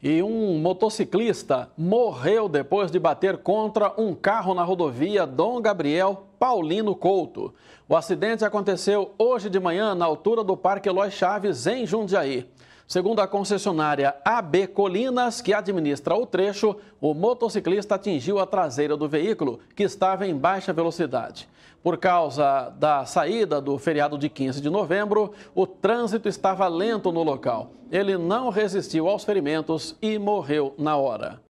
E um motociclista morreu depois de bater contra um carro na rodovia Dom Gabriel Paulino Couto. O acidente aconteceu hoje de manhã na altura do Parque Eloy Chaves, em Jundiaí. Segundo a concessionária AB Colinas, que administra o trecho, o motociclista atingiu a traseira do veículo, que estava em baixa velocidade. Por causa da saída do feriado de 15 de novembro, o trânsito estava lento no local. Ele não resistiu aos ferimentos e morreu na hora.